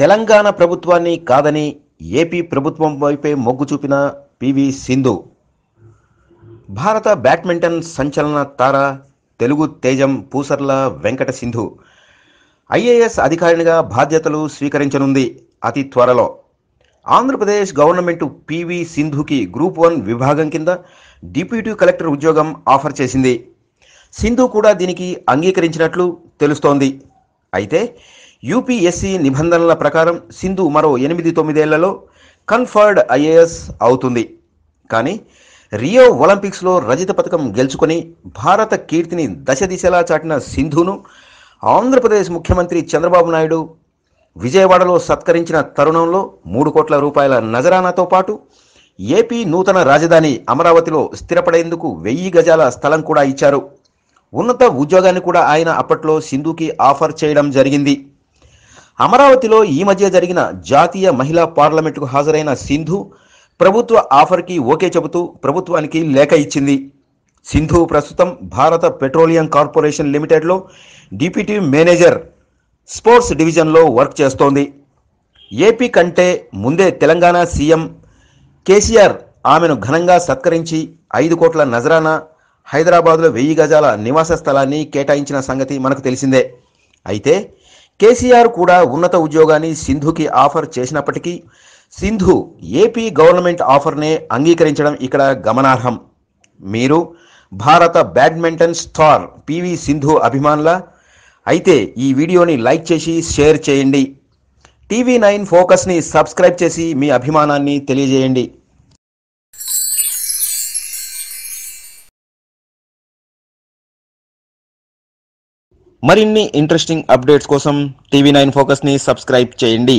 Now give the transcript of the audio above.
తెలంగాణ ప్రభుత్వాన్ని కాదని ఏపీ ప్రభుత్వం వైపే మొగ్గు చూపిన పివి సింధు భారత బ్యాడ్మింటన్ సంచలన తార తెలుగు తేజం పూసర్ల వెంకట సింధు ఐఏఎస్ అధికారినిగా బాధ్యతలు స్వీకరించనుంది అతి త్వరలో ఆంధ్రప్రదేశ్ గవర్నమెంట్ పివి సింధుకి గ్రూప్ వన్ విభాగం కింద డిప్యూటీ కలెక్టర్ ఉద్యోగం ఆఫర్ చేసింది సింధు కూడా దీనికి అంగీకరించినట్లు తెలుస్తోంది అయితే యూపీఎస్సీ నిబంధనల ప్రకారం సింధు మరో ఎనిమిది తొమ్మిదేళ్లలో కన్ఫర్డ్ ఐఏఎస్ అవుతుంది కానీ రియో ఒలింపిక్స్లో రజత పథకం గెలుచుకొని భారత కీర్తిని దశ దిశలా చాటిన సింధును ఆంధ్రప్రదేశ్ ముఖ్యమంత్రి చంద్రబాబు నాయుడు విజయవాడలో సత్కరించిన తరుణంలో మూడు కోట్ల రూపాయల నజరానాతో పాటు ఏపీ నూతన రాజధాని అమరావతిలో స్థిరపడేందుకు వెయ్యి గజాల స్థలం కూడా ఇచ్చారు ఉన్నత ఉద్యోగాన్ని కూడా ఆయన అప్పట్లో సింధుకి ఆఫర్ చేయడం జరిగింది అమరావతిలో ఈ మధ్య జరిగిన జాతీయ మహిళా పార్లమెంటుకు హాజరైన సింధు ప్రభుత్వ ఆఫర్కి ఓకే చెబుతూ ప్రభుత్వానికి లేఖ ఇచ్చింది సింధు ప్రస్తుతం భారత పెట్రోలియం కార్పొరేషన్ లిమిటెడ్లో డిప్యూటీ మేనేజర్ స్పోర్ట్స్ డివిజన్లో వర్క్ చేస్తోంది ఏపీ కంటే ముందే తెలంగాణ సీఎం కేసీఆర్ ఆమెను ఘనంగా సత్కరించి ఐదు కోట్ల నజరాన హైదరాబాద్లో వెయ్యి గజాల నివాస స్థలాన్ని కేటాయించిన సంగతి మనకు తెలిసిందే అయితే కేసీఆర్ కూడా ఉన్నత ఉద్యోగాన్ని సింధుకి ఆఫర్ చేసినప్పటికీ సింధు ఏపీ గవర్నమెంట్ ఆఫర్నే అంగీకరించడం ఇక్కడ గమనార్హం మీరు భారత బ్యాడ్మింటన్ స్టార్ పివి సింధు అభిమానుల అయితే ఈ వీడియోని లైక్ చేసి షేర్ చేయండి టీవీ నైన్ ఫోకస్ని సబ్స్క్రైబ్ చేసి మీ అభిమానాన్ని తెలియజేయండి మరిన్ని ఇంట్రెస్టింగ్ అప్డేట్స్ కోసం టీవీ నైన్ ఫోకస్ని సబ్స్క్రైబ్ చేయండి